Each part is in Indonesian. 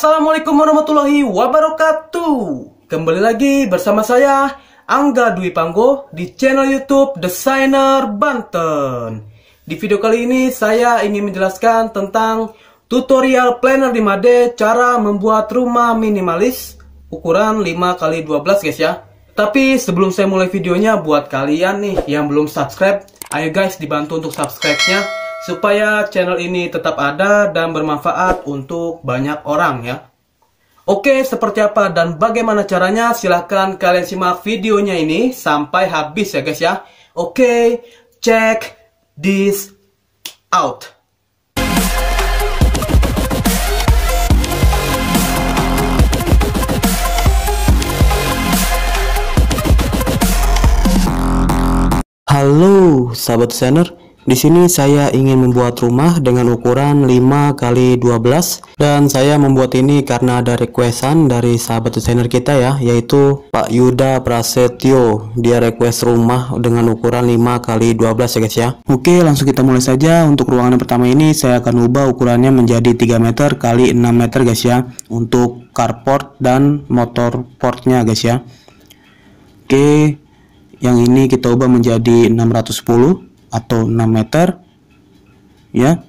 Assalamualaikum warahmatullahi wabarakatuh. Kembali lagi bersama saya Angga Dwi Panggo di channel YouTube Desainer Banten. Di video kali ini saya ingin menjelaskan tentang tutorial planner di d cara membuat rumah minimalis ukuran 5x12 guys ya. Tapi sebelum saya mulai videonya buat kalian nih yang belum subscribe, ayo guys dibantu untuk subscribe-nya supaya channel ini tetap ada dan bermanfaat untuk banyak orang ya. Oke, seperti apa dan bagaimana caranya? Silahkan kalian simak videonya ini sampai habis ya guys ya. Oke, check this out. Halo sahabat senior. Di sini saya ingin membuat rumah dengan ukuran 5 x 12 dan saya membuat ini karena ada requestan dari sahabat desainer kita ya yaitu Pak Yuda Prasetyo. Dia request rumah dengan ukuran 5 x 12 ya guys ya. Oke, langsung kita mulai saja. Untuk ruangan yang pertama ini saya akan ubah ukurannya menjadi 3 meter x 6 meter guys ya untuk carport dan motor portnya guys ya. Oke, yang ini kita ubah menjadi 610 atau 6 meter ya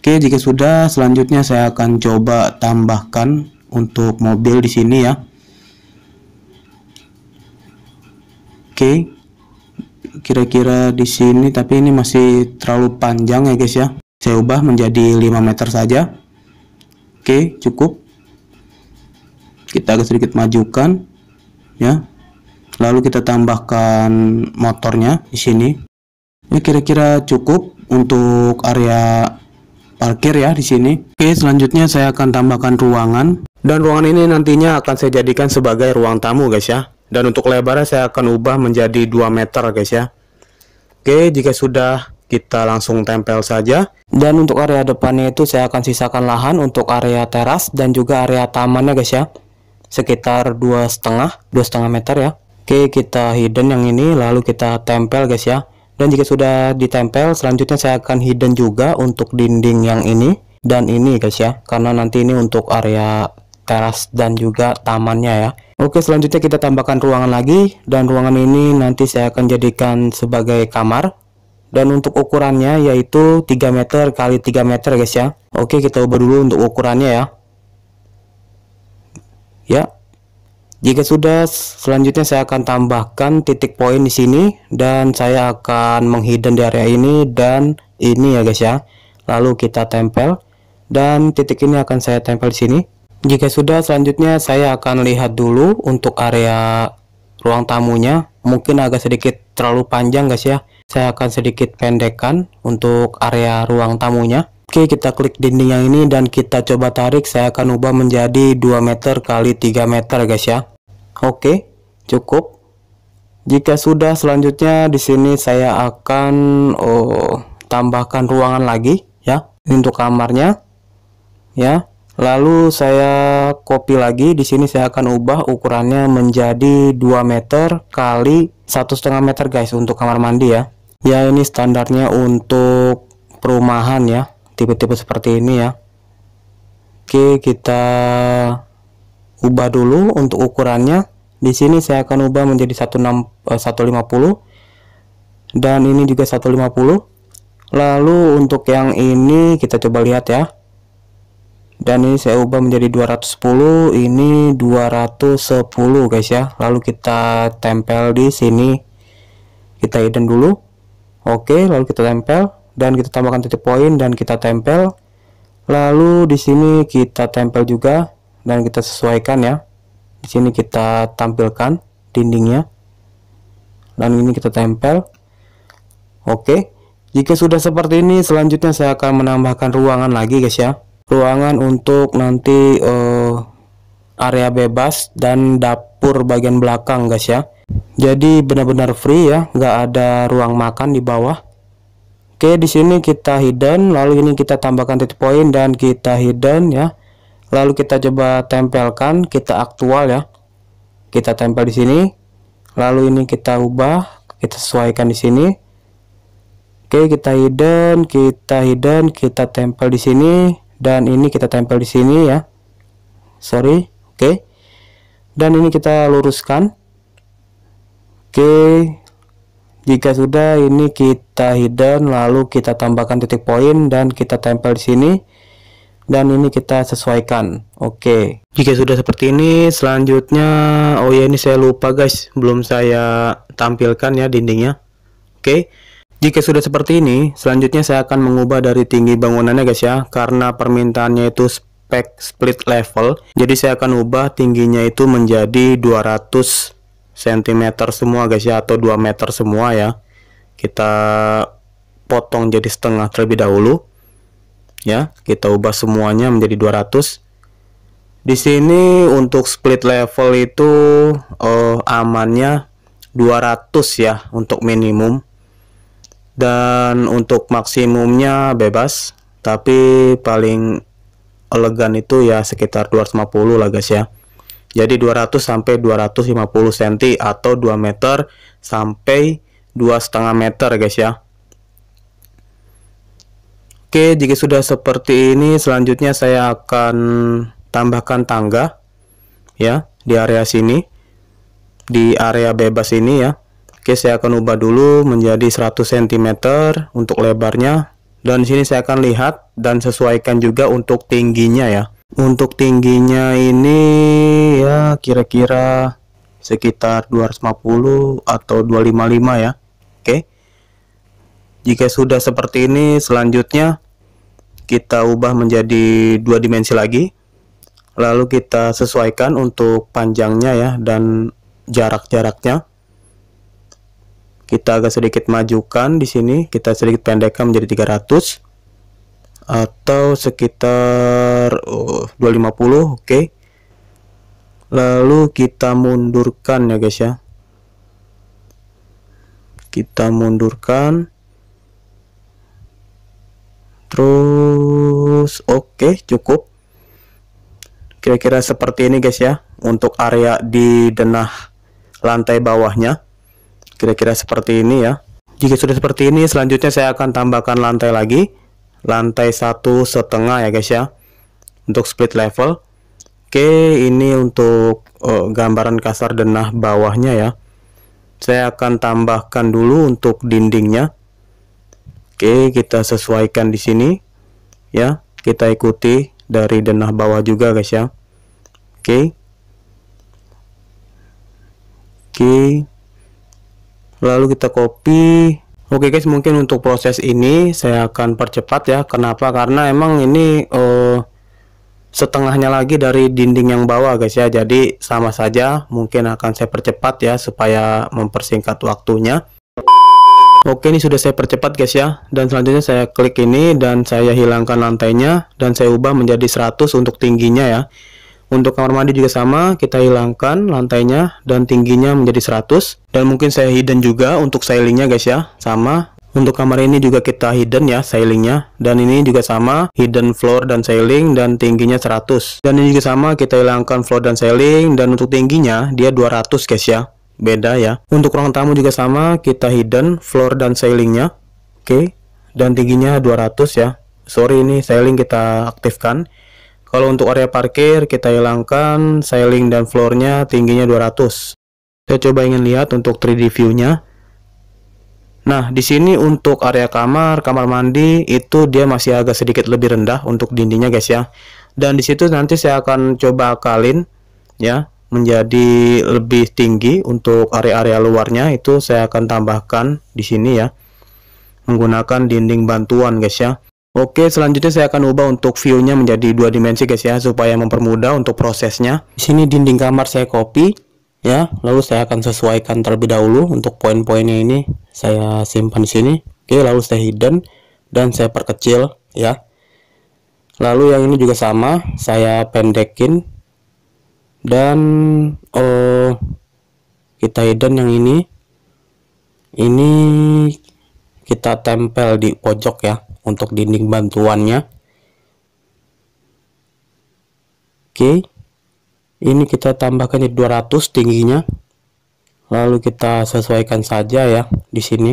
Oke jika sudah selanjutnya saya akan coba tambahkan untuk mobil di sini ya Oke kira-kira di sini tapi ini masih terlalu panjang ya guys ya saya ubah menjadi 5 meter saja Oke cukup kita agak sedikit majukan ya lalu kita tambahkan motornya di sini ini kira-kira cukup untuk area parkir ya di sini. Oke, selanjutnya saya akan tambahkan ruangan dan ruangan ini nantinya akan saya jadikan sebagai ruang tamu guys ya. Dan untuk lebarnya saya akan ubah menjadi 2 meter guys ya. Oke, jika sudah kita langsung tempel saja. Dan untuk area depannya itu saya akan sisakan lahan untuk area teras dan juga area tamannya guys ya. Sekitar dua setengah, dua setengah meter ya. Oke, kita hidden yang ini lalu kita tempel guys ya dan jika sudah ditempel selanjutnya saya akan hidden juga untuk dinding yang ini dan ini guys ya karena nanti ini untuk area teras dan juga tamannya ya Oke selanjutnya kita tambahkan ruangan lagi dan ruangan ini nanti saya akan jadikan sebagai kamar dan untuk ukurannya yaitu 3 meter kali 3 meter guys ya Oke kita ubah dulu untuk ukurannya ya ya jika sudah, selanjutnya saya akan tambahkan titik poin di sini dan saya akan menghidden di area ini dan ini ya guys ya. Lalu kita tempel dan titik ini akan saya tempel di sini. Jika sudah, selanjutnya saya akan lihat dulu untuk area ruang tamunya. Mungkin agak sedikit terlalu panjang guys ya. Saya akan sedikit pendekkan untuk area ruang tamunya. Oke kita klik dinding yang ini dan kita coba tarik saya akan ubah menjadi 2 meter kali 3 meter guys ya Oke cukup jika sudah selanjutnya di sini saya akan oh, tambahkan ruangan lagi ya untuk kamarnya ya lalu saya copy lagi di sini saya akan ubah ukurannya menjadi 2 meter kali satu setengah meter guys untuk kamar mandi ya ya ini standarnya untuk perumahan ya tipe-tipe seperti ini ya Oke kita ubah dulu untuk ukurannya di sini saya akan ubah menjadi 16, 150 eh, dan ini juga 150 lalu untuk yang ini kita coba lihat ya dan ini saya ubah menjadi 210 ini 210 guys ya lalu kita tempel di sini kita hidden dulu oke lalu kita tempel dan kita tambahkan titik poin dan kita tempel lalu di sini kita tempel juga dan kita sesuaikan ya di sini kita tampilkan dindingnya dan ini kita tempel oke jika sudah seperti ini selanjutnya saya akan menambahkan ruangan lagi guys ya ruangan untuk nanti uh, area bebas dan dapur bagian belakang guys ya jadi benar-benar free ya nggak ada ruang makan di bawah Oke, di sini kita hidden, lalu ini kita tambahkan titik poin dan kita hidden ya. Lalu kita coba tempelkan, kita aktual ya. Kita tempel di sini. Lalu ini kita ubah, kita sesuaikan di sini. Oke, kita hidden, kita hidden, kita tempel di sini dan ini kita tempel di sini ya. Sorry, oke. Dan ini kita luruskan. Oke, jika sudah, ini kita hidden, lalu kita tambahkan titik poin dan kita tempel di sini. Dan ini kita sesuaikan. Oke. Okay. Jika sudah seperti ini, selanjutnya oh ya ini saya lupa guys, belum saya tampilkan ya dindingnya. Oke. Okay. Jika sudah seperti ini, selanjutnya saya akan mengubah dari tinggi bangunannya guys ya, karena permintaannya itu spek split level. Jadi saya akan ubah tingginya itu menjadi 200 cm semua guys ya atau 2 meter semua ya kita potong jadi setengah terlebih dahulu ya kita ubah semuanya menjadi 200 di sini untuk split level itu eh, amannya 200 ya untuk minimum dan untuk maksimumnya bebas tapi paling elegan itu ya sekitar 250 lah guys ya jadi 200 sampai 250 cm atau 2 meter sampai 2,5 meter guys ya. Oke, jika sudah seperti ini selanjutnya saya akan tambahkan tangga ya di area sini di area bebas ini ya. Oke, saya akan ubah dulu menjadi 100 cm untuk lebarnya dan sini saya akan lihat dan sesuaikan juga untuk tingginya ya. Untuk tingginya ini ya kira-kira sekitar 250 atau 255 ya. Oke. Jika sudah seperti ini selanjutnya kita ubah menjadi dua dimensi lagi. Lalu kita sesuaikan untuk panjangnya ya dan jarak-jaraknya. Kita agak sedikit majukan di sini, kita sedikit pendekkan menjadi 300 atau sekitar oh, 250 oke okay. lalu kita mundurkan ya guys ya kita mundurkan terus oke okay, cukup kira-kira seperti ini guys ya untuk area di denah lantai bawahnya kira-kira seperti ini ya jika sudah seperti ini selanjutnya saya akan tambahkan lantai lagi lantai satu setengah ya guys ya untuk split level oke ini untuk uh, gambaran kasar denah bawahnya ya saya akan tambahkan dulu untuk dindingnya oke kita sesuaikan di sini ya kita ikuti dari denah bawah juga guys ya oke oke lalu kita copy Oke guys, mungkin untuk proses ini saya akan percepat ya. Kenapa? Karena emang ini uh, setengahnya lagi dari dinding yang bawah guys ya. Jadi sama saja mungkin akan saya percepat ya supaya mempersingkat waktunya. Oke, ini sudah saya percepat guys ya. Dan selanjutnya saya klik ini dan saya hilangkan lantainya dan saya ubah menjadi 100 untuk tingginya ya. Untuk kamar mandi juga sama, kita hilangkan lantainya dan tingginya menjadi 100. Dan mungkin saya hidden juga untuk sailingnya guys ya, sama. Untuk kamar ini juga kita hidden ya sailingnya. Dan ini juga sama, hidden floor dan sailing dan tingginya 100. Dan ini juga sama, kita hilangkan floor dan sailing dan untuk tingginya dia 200 guys ya. Beda ya. Untuk ruang tamu juga sama, kita hidden floor dan sailingnya. Oke, okay. dan tingginya 200 ya. Sorry ini sailing kita aktifkan kalau untuk area parkir kita hilangkan ceiling dan floornya tingginya 200. Saya coba ingin lihat untuk 3D view-nya. Nah, di sini untuk area kamar, kamar mandi itu dia masih agak sedikit lebih rendah untuk dindingnya guys ya. Dan di situ nanti saya akan coba kalin ya menjadi lebih tinggi untuk area-area luarnya itu saya akan tambahkan di sini ya menggunakan dinding bantuan guys ya. Oke, selanjutnya saya akan ubah untuk view-nya menjadi dua dimensi guys ya, supaya mempermudah untuk prosesnya. Di sini dinding kamar saya copy, ya, lalu saya akan sesuaikan terlebih dahulu untuk poin-poinnya ini. Saya simpan di sini, oke, lalu saya hidden, dan saya perkecil, ya. Lalu yang ini juga sama, saya pendekin, dan oh, kita hidden yang ini. Ini kita tempel di pojok ya untuk dinding bantuannya oke ini kita tambahkan di 200 tingginya lalu kita sesuaikan saja ya di sini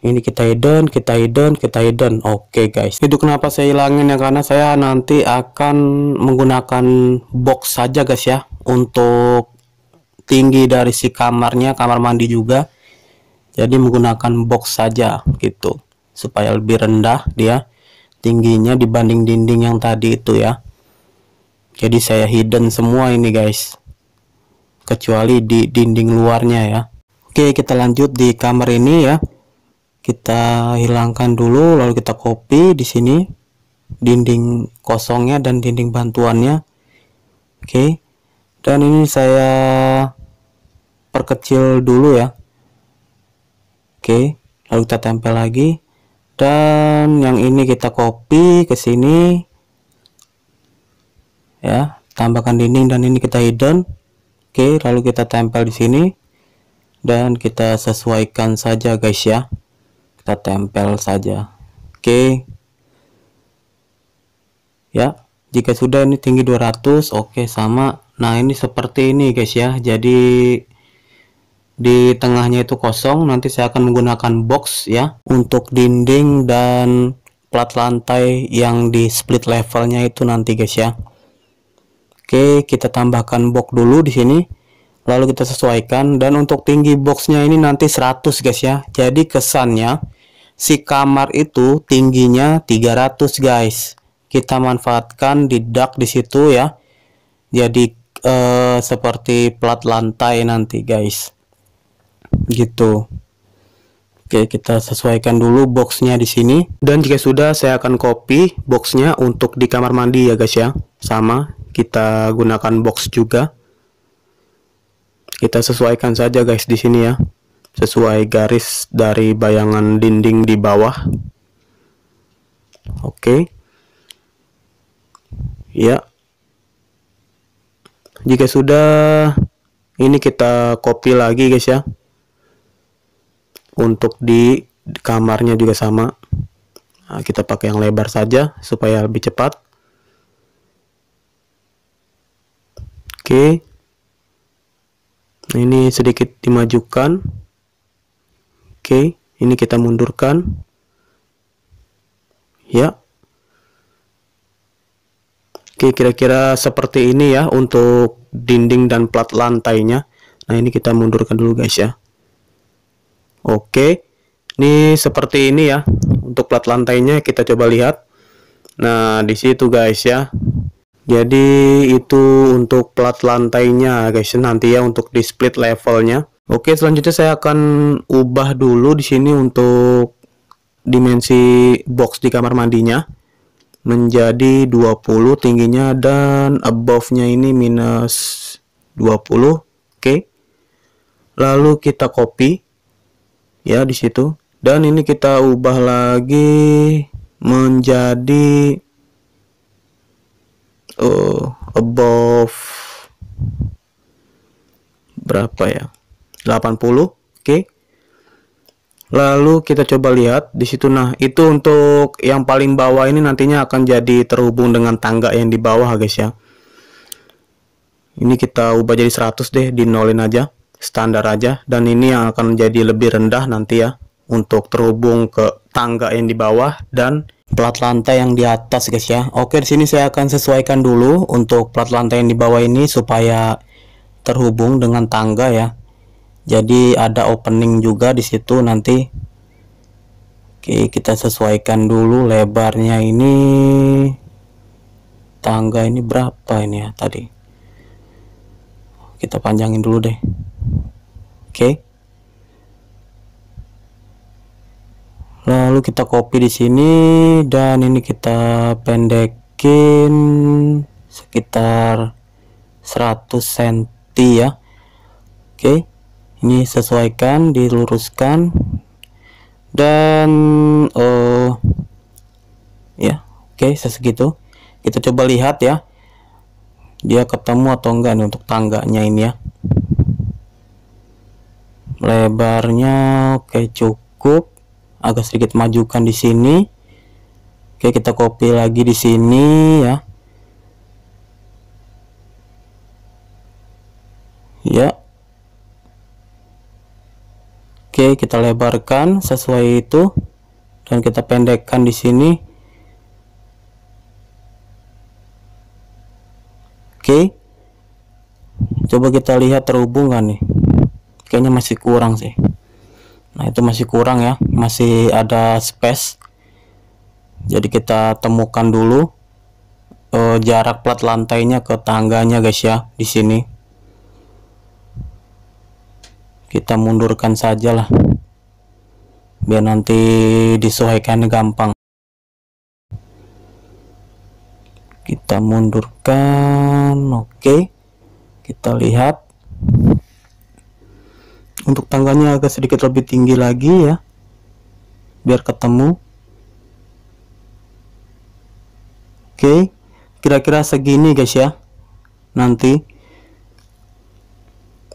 ini kita hidden kita hidden kita hidden oke okay, guys itu kenapa saya hilangin ya karena saya nanti akan menggunakan box saja guys ya untuk tinggi dari si kamarnya kamar mandi juga jadi menggunakan box saja gitu supaya lebih rendah dia tingginya dibanding dinding yang tadi itu ya jadi saya hidden semua ini guys kecuali di dinding luarnya ya oke kita lanjut di kamar ini ya kita hilangkan dulu lalu kita copy di sini dinding kosongnya dan dinding bantuannya oke dan ini saya perkecil dulu ya oke lalu kita tempel lagi dan yang ini kita copy ke sini ya tambahkan dinding dan ini kita hidden oke lalu kita tempel di sini dan kita sesuaikan saja guys ya kita tempel saja oke ya jika sudah ini tinggi 200 oke sama nah ini seperti ini guys ya jadi di tengahnya itu kosong nanti saya akan menggunakan box ya untuk dinding dan plat lantai yang di split levelnya itu nanti guys ya oke kita tambahkan box dulu di sini lalu kita sesuaikan dan untuk tinggi boxnya ini nanti 100 guys ya jadi kesannya si kamar itu tingginya 300 guys kita manfaatkan di duct di situ ya jadi eh, seperti plat lantai nanti guys gitu Oke, kita sesuaikan dulu boxnya di sini. Dan jika sudah, saya akan copy boxnya untuk di kamar mandi ya guys ya. Sama, kita gunakan box juga. Kita sesuaikan saja guys di sini ya. Sesuai garis dari bayangan dinding di bawah. Oke. Ya. Jika sudah, ini kita copy lagi guys ya untuk di kamarnya juga sama nah, kita pakai yang lebar saja supaya lebih cepat oke nah, ini sedikit dimajukan oke ini kita mundurkan ya Oke, kira-kira seperti ini ya untuk dinding dan plat lantainya. Nah, ini kita mundurkan dulu guys ya. Oke, ini seperti ini ya. Untuk plat lantainya kita coba lihat. Nah, di situ guys ya. Jadi itu untuk plat lantainya guys nanti ya untuk di split levelnya. Oke, selanjutnya saya akan ubah dulu di sini untuk dimensi box di kamar mandinya menjadi 20 tingginya dan above-nya ini minus 20. Oke. Lalu kita copy ya di situ dan ini kita ubah lagi menjadi uh, above berapa ya 80 oke okay. lalu kita coba lihat di situ nah itu untuk yang paling bawah ini nantinya akan jadi terhubung dengan tangga yang di bawah guys ya ini kita ubah jadi 100 deh di nolin aja standar aja dan ini yang akan menjadi lebih rendah nanti ya untuk terhubung ke tangga yang di bawah dan plat lantai yang di atas guys ya oke di sini saya akan sesuaikan dulu untuk plat lantai yang di bawah ini supaya terhubung dengan tangga ya jadi ada opening juga di situ nanti oke kita sesuaikan dulu lebarnya ini tangga ini berapa ini ya tadi kita panjangin dulu deh oke okay. lalu kita copy di sini dan ini kita pendekin sekitar 100 cm ya oke okay. ini sesuaikan diluruskan dan oh ya yeah. oke okay, sesegitu kita coba lihat ya dia ketemu atau enggak nih untuk tangganya ini ya lebarnya oke cukup agak sedikit majukan di sini oke kita copy lagi di sini ya ya oke kita lebarkan sesuai itu dan kita pendekkan di sini Oke. Coba kita lihat terhubung kan nih. Kayaknya masih kurang sih. Nah, itu masih kurang ya. Masih ada space. Jadi kita temukan dulu uh, jarak plat lantainya ke tangganya guys ya di sini. Kita mundurkan sajalah. Biar nanti disesuaikan gampang. kita mundurkan oke okay. kita lihat untuk tangganya agak sedikit lebih tinggi lagi ya biar ketemu oke okay. kira-kira segini guys ya nanti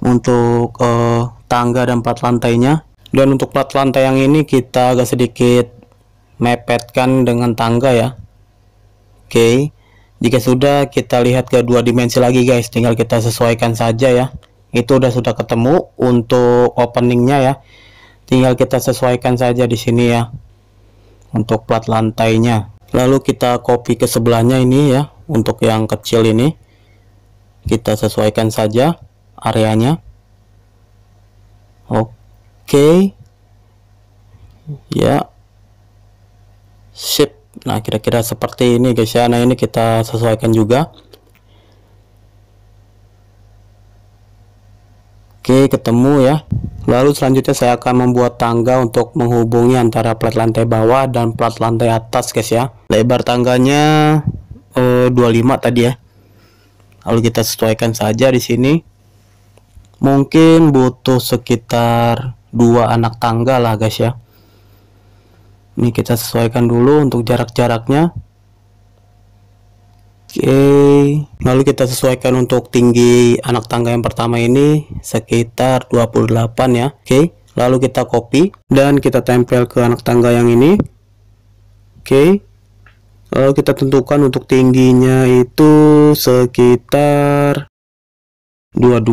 untuk uh, tangga dan plat lantainya dan untuk plat lantai yang ini kita agak sedikit mepetkan dengan tangga ya oke okay jika sudah kita lihat ke dua dimensi lagi guys tinggal kita sesuaikan saja ya itu udah sudah ketemu untuk openingnya ya tinggal kita sesuaikan saja di sini ya untuk plat lantainya lalu kita copy ke sebelahnya ini ya untuk yang kecil ini kita sesuaikan saja areanya oke okay. ya sip nah kira-kira seperti ini guys ya nah ini kita sesuaikan juga oke ketemu ya lalu selanjutnya saya akan membuat tangga untuk menghubungi antara plat lantai bawah dan plat lantai atas guys ya lebar tangganya eh, 25 tadi ya lalu kita sesuaikan saja di sini mungkin butuh sekitar dua anak tangga lah guys ya ini kita sesuaikan dulu untuk jarak-jaraknya Oke, lalu kita sesuaikan untuk tinggi anak tangga yang pertama ini sekitar 28 ya. Oke, lalu kita copy dan kita tempel ke anak tangga yang ini. Oke. Lalu kita tentukan untuk tingginya itu sekitar 22.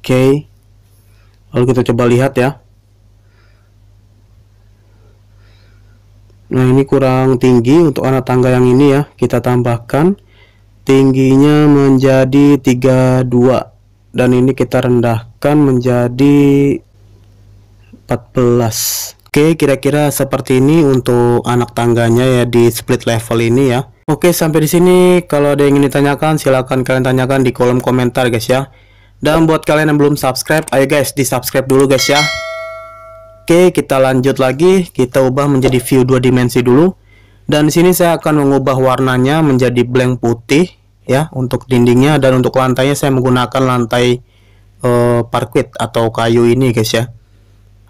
Oke. Lalu kita coba lihat ya. Nah ini kurang tinggi untuk anak tangga yang ini ya kita tambahkan tingginya menjadi 32 dan ini kita rendahkan menjadi 14 Oke kira-kira seperti ini untuk anak tangganya ya di split level ini ya Oke sampai di sini kalau ada yang ingin ditanyakan silahkan kalian tanyakan di kolom komentar guys ya dan buat kalian yang belum subscribe ayo guys di subscribe dulu guys ya Oke, kita lanjut lagi. Kita ubah menjadi view dua dimensi dulu. Dan di sini saya akan mengubah warnanya menjadi blank putih ya untuk dindingnya dan untuk lantainya saya menggunakan lantai eh, parquet atau kayu ini guys ya.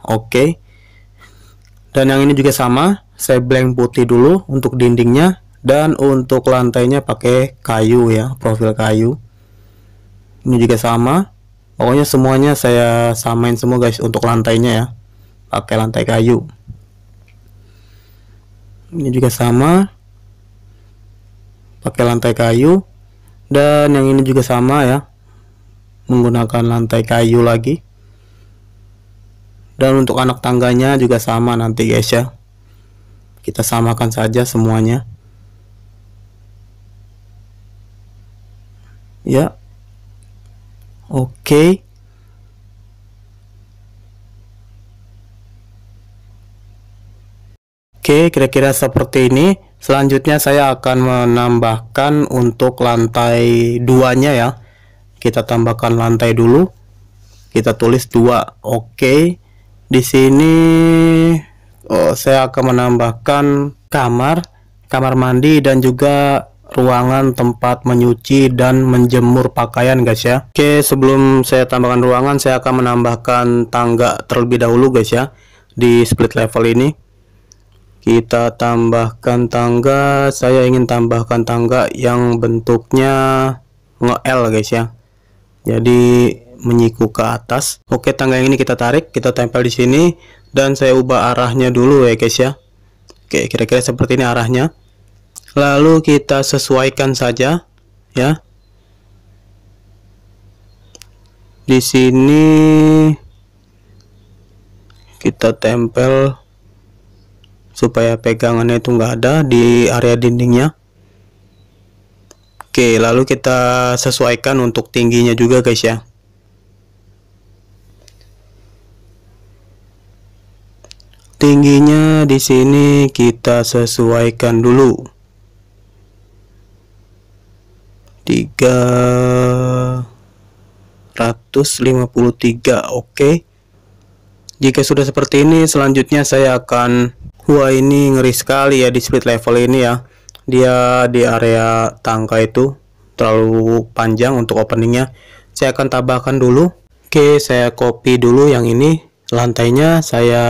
Oke. Dan yang ini juga sama, saya blank putih dulu untuk dindingnya dan untuk lantainya pakai kayu ya, profil kayu. Ini juga sama. Pokoknya semuanya saya samain semua guys untuk lantainya ya pakai lantai kayu ini juga sama pakai lantai kayu dan yang ini juga sama ya menggunakan lantai kayu lagi dan untuk anak tangganya juga sama nanti guys ya kita samakan saja semuanya ya oke okay. Oke kira-kira seperti ini selanjutnya saya akan menambahkan untuk lantai duanya ya kita tambahkan lantai dulu kita tulis dua Oke di sini oh, saya akan menambahkan kamar kamar mandi dan juga ruangan tempat menyuci dan menjemur pakaian guys ya Oke sebelum saya tambahkan ruangan saya akan menambahkan tangga terlebih dahulu guys ya di split level ini kita tambahkan tangga saya ingin tambahkan tangga yang bentuknya nge-L guys ya jadi menyiku ke atas oke tangga yang ini kita tarik kita tempel di sini dan saya ubah arahnya dulu ya guys ya oke kira-kira seperti ini arahnya lalu kita sesuaikan saja ya di sini kita tempel supaya pegangannya itu enggak ada di area dindingnya oke lalu kita sesuaikan untuk tingginya juga guys ya tingginya di sini kita sesuaikan dulu 353 oke okay. jika sudah seperti ini selanjutnya saya akan Wah ini ngeri sekali ya di split level ini ya Dia di area tangga itu Terlalu panjang untuk openingnya Saya akan tambahkan dulu Oke saya copy dulu yang ini Lantainya saya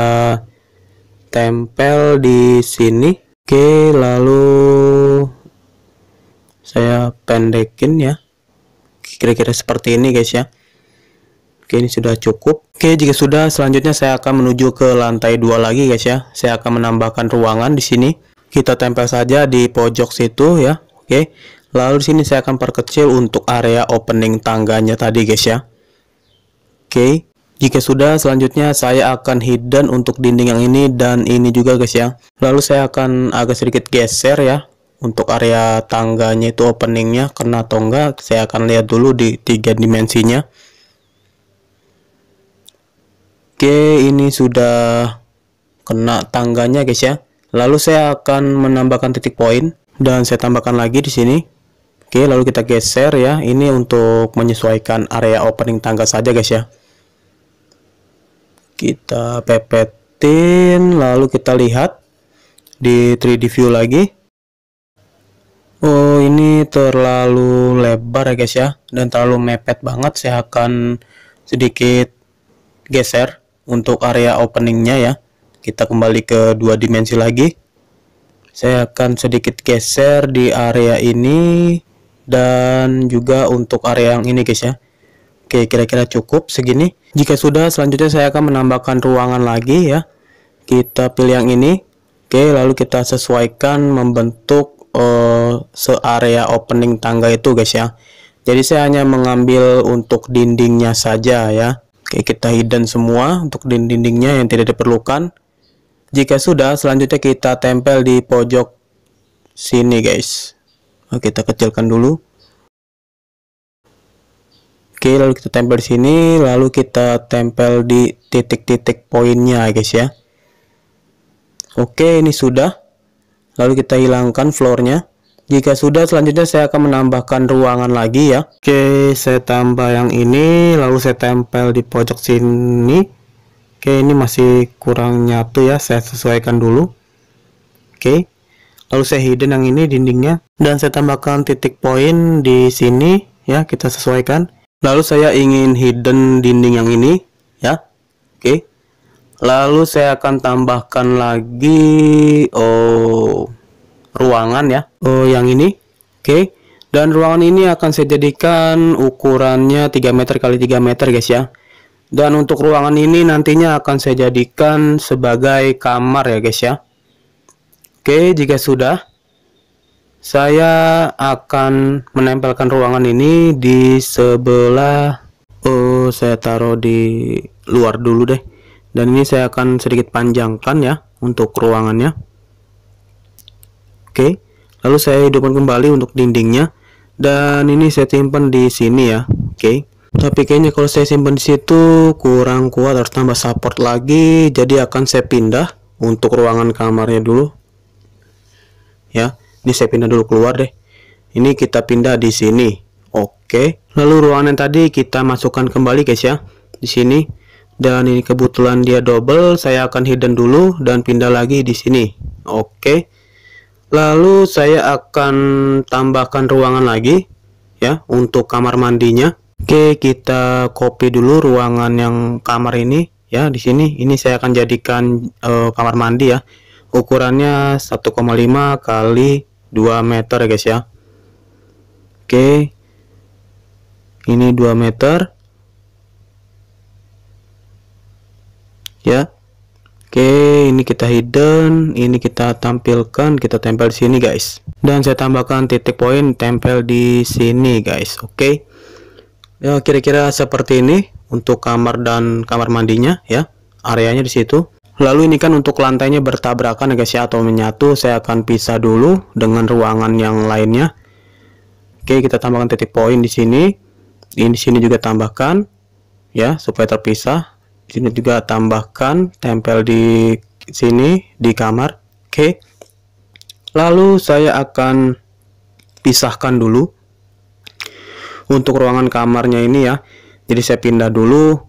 tempel di sini Oke lalu Saya pendekin ya Kira-kira seperti ini guys ya Oke, ini sudah cukup. Oke, jika sudah, selanjutnya saya akan menuju ke lantai dua lagi guys ya. Saya akan menambahkan ruangan di sini. Kita tempel saja di pojok situ ya. Oke. Lalu di sini saya akan perkecil untuk area opening tangganya tadi guys ya. Oke. Jika sudah, selanjutnya saya akan hidden untuk dinding yang ini dan ini juga guys ya. Lalu saya akan agak sedikit geser ya untuk area tangganya itu openingnya kena atau enggak saya akan lihat dulu di tiga dimensinya Oke, ini sudah kena tangganya guys ya. Lalu saya akan menambahkan titik poin dan saya tambahkan lagi di sini. Oke, lalu kita geser ya. Ini untuk menyesuaikan area opening tangga saja guys ya. Kita pepetin, lalu kita lihat di 3D view lagi. Oh, ini terlalu lebar ya guys ya dan terlalu mepet banget. Saya akan sedikit geser untuk area openingnya ya kita kembali ke dua dimensi lagi saya akan sedikit geser di area ini dan juga untuk area yang ini guys ya oke kira-kira cukup segini jika sudah selanjutnya saya akan menambahkan ruangan lagi ya kita pilih yang ini oke lalu kita sesuaikan membentuk uh, se-area opening tangga itu guys ya jadi saya hanya mengambil untuk dindingnya saja ya Oke, kita hidden semua untuk dinding-dindingnya yang tidak diperlukan. Jika sudah, selanjutnya kita tempel di pojok sini, guys. Oke, nah, kita kecilkan dulu. Oke, lalu kita tempel di sini, lalu kita tempel di titik-titik poinnya, guys ya. Oke, ini sudah. Lalu kita hilangkan floornya. Jika sudah, selanjutnya saya akan menambahkan ruangan lagi ya. Oke, saya tambah yang ini, lalu saya tempel di pojok sini. Oke, ini masih kurang nyatu ya, saya sesuaikan dulu. Oke, lalu saya hidden yang ini dindingnya. Dan saya tambahkan titik poin di sini ya, kita sesuaikan. Lalu saya ingin hidden dinding yang ini ya. Oke, lalu saya akan tambahkan lagi, oh ruangan ya uh, yang ini oke okay. dan ruangan ini akan saya jadikan ukurannya 3 meter kali 3 meter guys ya dan untuk ruangan ini nantinya akan saya jadikan sebagai kamar ya guys ya oke okay, jika sudah saya akan menempelkan ruangan ini di sebelah oh saya taruh di luar dulu deh dan ini saya akan sedikit panjangkan ya untuk ruangannya Oke. Lalu saya hidupkan kembali untuk dindingnya dan ini saya simpan di sini ya. Oke. Tapi kayaknya kalau saya simpan di situ kurang kuat harus tambah support lagi jadi akan saya pindah untuk ruangan kamarnya dulu. Ya, ini saya pindah dulu keluar deh. Ini kita pindah di sini. Oke. Lalu ruangan yang tadi kita masukkan kembali guys ya di sini dan ini kebetulan dia double saya akan hidden dulu dan pindah lagi di sini oke Lalu saya akan tambahkan ruangan lagi ya untuk kamar mandinya. Oke, kita copy dulu ruangan yang kamar ini ya di sini. Ini saya akan jadikan e, kamar mandi ya. Ukurannya 1,5 kali 2 meter ya guys ya. Oke. Ini 2 meter. Ya. Oke, ini kita hidden, ini kita tampilkan, kita tempel di sini guys. Dan saya tambahkan titik poin tempel di sini guys. Oke. Ya, kira-kira seperti ini untuk kamar dan kamar mandinya ya. Areanya di situ. Lalu ini kan untuk lantainya bertabrakan ya, guys ya atau menyatu, saya akan pisah dulu dengan ruangan yang lainnya. Oke, kita tambahkan titik poin di sini. Ini di sini juga tambahkan ya supaya terpisah sini juga tambahkan tempel di sini di kamar oke lalu saya akan pisahkan dulu untuk ruangan kamarnya ini ya jadi saya pindah dulu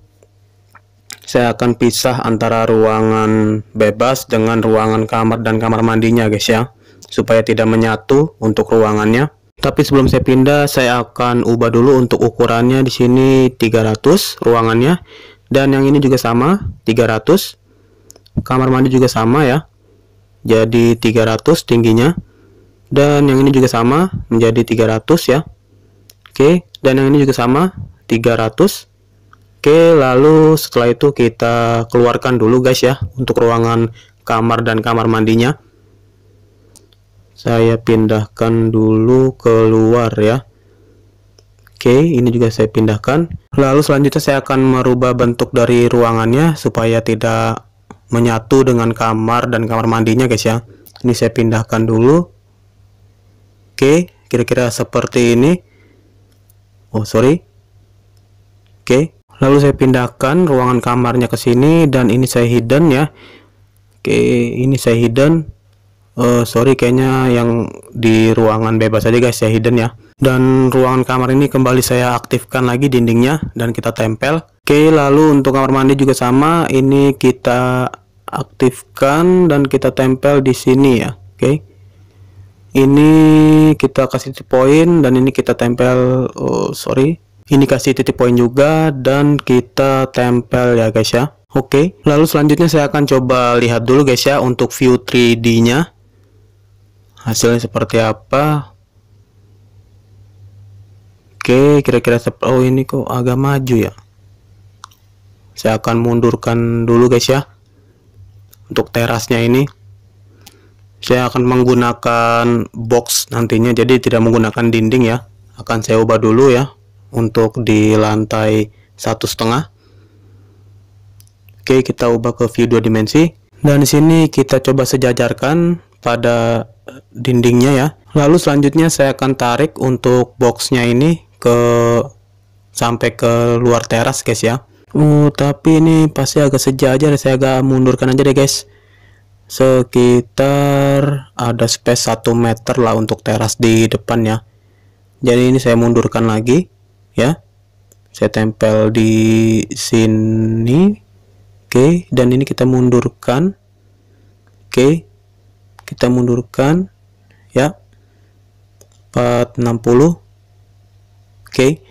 saya akan pisah antara ruangan bebas dengan ruangan kamar dan kamar mandinya guys ya supaya tidak menyatu untuk ruangannya tapi sebelum saya pindah saya akan ubah dulu untuk ukurannya di sini 300 ruangannya dan yang ini juga sama 300 kamar mandi juga sama ya jadi 300 tingginya dan yang ini juga sama menjadi 300 ya Oke dan yang ini juga sama 300 Oke lalu setelah itu kita keluarkan dulu guys ya untuk ruangan kamar dan kamar mandinya saya pindahkan dulu keluar ya Oke, ini juga saya pindahkan. Lalu selanjutnya saya akan merubah bentuk dari ruangannya supaya tidak menyatu dengan kamar dan kamar mandinya guys ya. Ini saya pindahkan dulu. Oke, kira-kira seperti ini. Oh, sorry. Oke, lalu saya pindahkan ruangan kamarnya ke sini dan ini saya hidden ya. Oke, ini saya hidden. Uh, sorry, kayaknya yang di ruangan bebas aja guys, saya hidden ya dan ruangan kamar ini kembali saya aktifkan lagi dindingnya dan kita tempel oke lalu untuk kamar mandi juga sama ini kita aktifkan dan kita tempel di sini ya oke ini kita kasih titik poin dan ini kita tempel oh sorry ini kasih titik poin juga dan kita tempel ya guys ya Oke, lalu selanjutnya saya akan coba lihat dulu guys ya untuk view 3D-nya. Hasilnya seperti apa? Oke, kira-kira oh ini kok agak maju ya. Saya akan mundurkan dulu guys ya. Untuk terasnya ini saya akan menggunakan box nantinya jadi tidak menggunakan dinding ya. Akan saya ubah dulu ya untuk di lantai satu setengah. Oke, kita ubah ke view dua dimensi dan di sini kita coba sejajarkan pada dindingnya ya. Lalu selanjutnya saya akan tarik untuk boxnya ini ke sampai ke luar teras guys ya uh tapi ini pasti agak sejajar aja saya agak mundurkan aja deh guys sekitar ada space 1 meter lah untuk teras di depan ya jadi ini saya mundurkan lagi ya saya tempel di sini oke okay. dan ini kita mundurkan oke okay. kita mundurkan ya 460 Oke.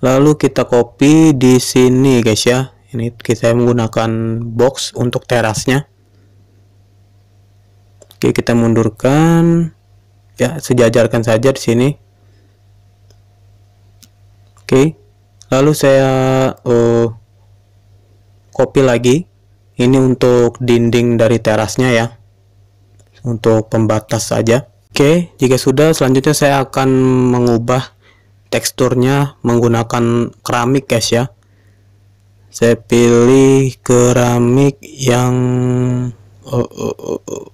Lalu kita copy di sini guys ya. Ini kita menggunakan box untuk terasnya. Oke, kita mundurkan ya sejajarkan saja di sini. Oke. Lalu saya uh, copy lagi. Ini untuk dinding dari terasnya ya. Untuk pembatas saja. Oke, jika sudah selanjutnya saya akan mengubah teksturnya menggunakan keramik guys ya saya pilih keramik yang oh, oh, oh,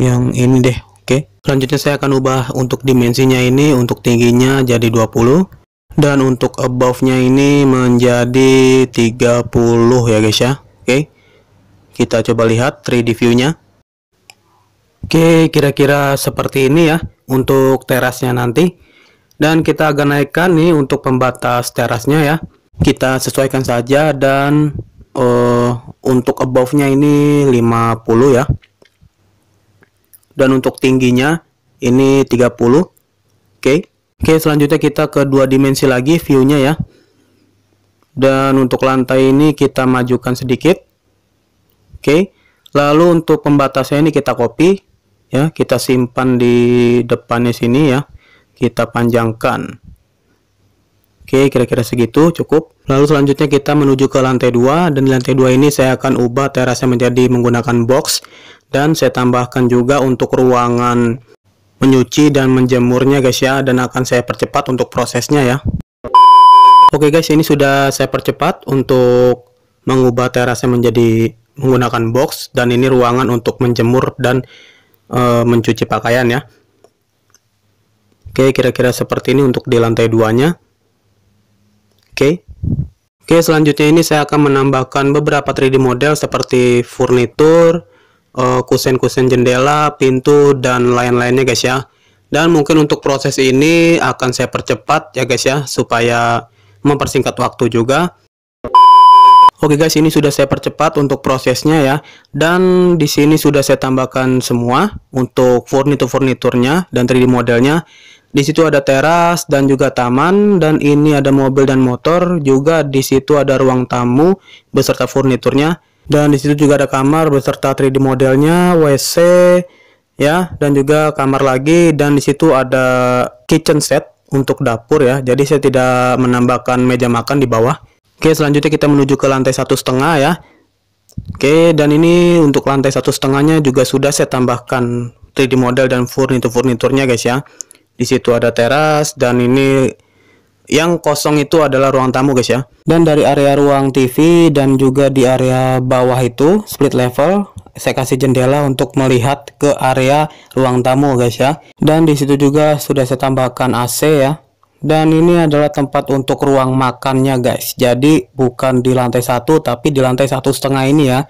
yang ini deh oke okay. selanjutnya saya akan ubah untuk dimensinya ini untuk tingginya jadi 20 dan untuk above nya ini menjadi 30 ya guys ya oke okay. kita coba lihat 3D view nya oke okay, kira-kira seperti ini ya untuk terasnya nanti dan kita akan naikkan nih untuk pembatas terasnya ya kita sesuaikan saja dan uh, untuk above nya ini 50 ya dan untuk tingginya ini 30 oke okay. oke okay, selanjutnya kita ke dua dimensi lagi view nya ya dan untuk lantai ini kita majukan sedikit oke okay. lalu untuk pembatasnya ini kita copy ya kita simpan di depannya sini ya kita panjangkan. Oke, kira-kira segitu cukup. Lalu selanjutnya kita menuju ke lantai 2 dan di lantai 2 ini saya akan ubah terasnya menjadi menggunakan box dan saya tambahkan juga untuk ruangan menyuci dan menjemurnya guys ya dan akan saya percepat untuk prosesnya ya. Oke guys, ini sudah saya percepat untuk mengubah terasnya menjadi menggunakan box dan ini ruangan untuk menjemur dan e, mencuci pakaian ya. Oke, kira-kira seperti ini untuk di lantai duanya. Oke. Oke, selanjutnya ini saya akan menambahkan beberapa 3D model seperti furnitur, eh, kusen-kusen jendela, pintu, dan lain-lainnya guys ya. Dan mungkin untuk proses ini akan saya percepat ya guys ya, supaya mempersingkat waktu juga. Oke guys, ini sudah saya percepat untuk prosesnya ya. Dan di sini sudah saya tambahkan semua untuk furnitur-furniturnya dan 3D modelnya. Di situ ada teras dan juga taman dan ini ada mobil dan motor, juga di situ ada ruang tamu beserta furniturnya dan di situ juga ada kamar beserta 3D modelnya, WC ya dan juga kamar lagi dan di situ ada kitchen set untuk dapur ya. Jadi saya tidak menambahkan meja makan di bawah. Oke, selanjutnya kita menuju ke lantai satu setengah ya. Oke, dan ini untuk lantai satu setengahnya juga sudah saya tambahkan 3D model dan furnitur-furniturnya guys ya. Di situ ada teras dan ini yang kosong itu adalah ruang tamu guys ya. Dan dari area ruang TV dan juga di area bawah itu split level saya kasih jendela untuk melihat ke area ruang tamu guys ya. Dan di situ juga sudah saya tambahkan AC ya. Dan ini adalah tempat untuk ruang makannya guys. Jadi bukan di lantai satu tapi di lantai satu setengah ini ya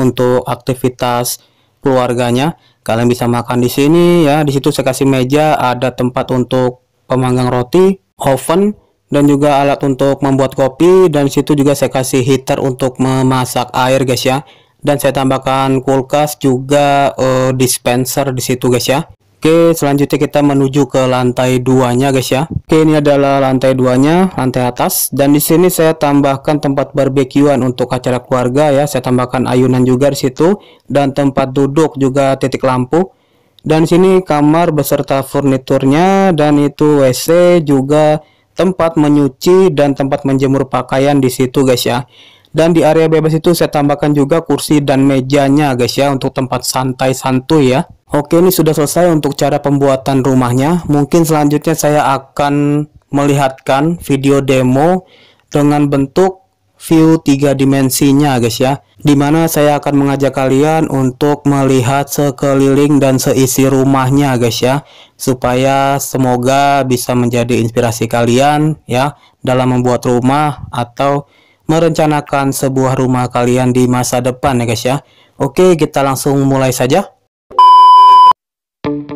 untuk aktivitas keluarganya Kalian bisa makan di sini ya. Di situ saya kasih meja, ada tempat untuk pemanggang roti, oven, dan juga alat untuk membuat kopi. Dan situ juga saya kasih heater untuk memasak air guys ya. Dan saya tambahkan kulkas juga uh, dispenser di situ guys ya. Oke selanjutnya kita menuju ke lantai duanya guys ya Oke ini adalah lantai duanya lantai atas dan di sini saya tambahkan tempat barbekyuan untuk acara keluarga ya saya tambahkan ayunan juga di situ dan tempat duduk juga titik lampu dan sini kamar beserta furniturnya dan itu WC juga tempat menyuci dan tempat menjemur pakaian di situ guys ya dan di area bebas itu saya tambahkan juga kursi dan mejanya guys ya untuk tempat santai santuy ya Oke ini sudah selesai untuk cara pembuatan rumahnya mungkin selanjutnya saya akan melihatkan video demo dengan bentuk view tiga dimensinya guys ya dimana saya akan mengajak kalian untuk melihat sekeliling dan seisi rumahnya guys ya supaya semoga bisa menjadi inspirasi kalian ya dalam membuat rumah atau merencanakan sebuah rumah kalian di masa depan ya guys ya. Oke, kita langsung mulai saja. Thank you.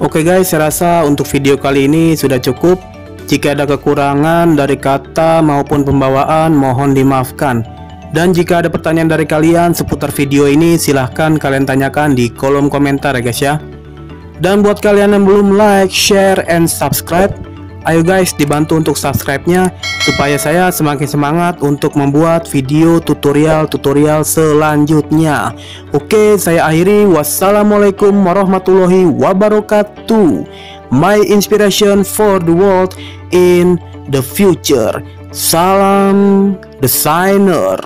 Oke guys, saya rasa untuk video kali ini sudah cukup. Jika ada kekurangan dari kata maupun pembawaan, mohon dimaafkan. Dan jika ada pertanyaan dari kalian seputar video ini, silahkan kalian tanyakan di kolom komentar ya guys ya. Dan buat kalian yang belum like, share, and subscribe, Ayo guys dibantu untuk subscribe-nya supaya saya semakin semangat untuk membuat video tutorial-tutorial selanjutnya. Oke, saya akhiri. Wassalamualaikum warahmatullahi wabarakatuh. My inspiration for the world in the future. Salam desainer.